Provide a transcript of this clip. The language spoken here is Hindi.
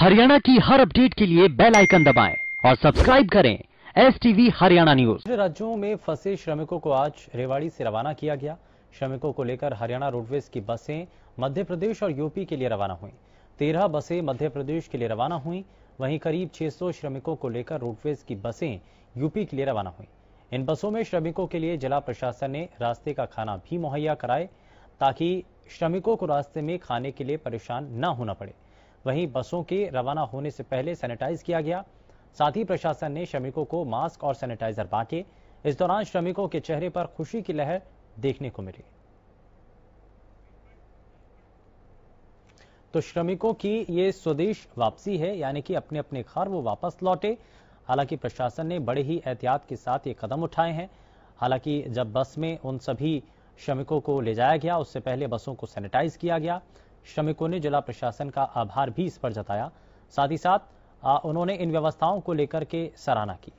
हरियाणा की हर अपडेट के लिए बेल आइकन दबाएं और सब्सक्राइब करें एस टीवी हरियाणा न्यूज राज्यों में फंसे श्रमिकों को आज रेवाड़ी से रवाना किया गया श्रमिकों को लेकर हरियाणा रोडवेज की बसें मध्य प्रदेश और यूपी के लिए रवाना हुई तेरह बसें मध्य प्रदेश के लिए रवाना हुई वहीं करीब 600 श्रमिकों को लेकर रोडवेज की बसें यूपी के लिए रवाना हुई इन बसों में श्रमिकों के लिए जिला प्रशासन ने रास्ते का खाना भी मुहैया कराए ताकि श्रमिकों को रास्ते में खाने के लिए परेशान न होना पड़े वहीं बसों के रवाना होने से पहले सैनिटाइज किया गया साथ ही प्रशासन ने श्रमिकों को मास्क और सैनिटाइजर बांटे इस दौरान श्रमिकों के चेहरे पर खुशी की लहर देखने को मिली तो श्रमिकों की ये स्वदेश वापसी है यानी कि अपने अपने घर वो वापस लौटे हालांकि प्रशासन ने बड़े ही एहतियात के साथ ये कदम उठाए हैं हालांकि जब बस में उन सभी श्रमिकों को ले जाया गया उससे पहले बसों को सैनिटाइज किया गया श्रमिकों ने जिला प्रशासन का आभार भी इस पर जताया साथ ही साथ उन्होंने इन व्यवस्थाओं को लेकर के सराहना की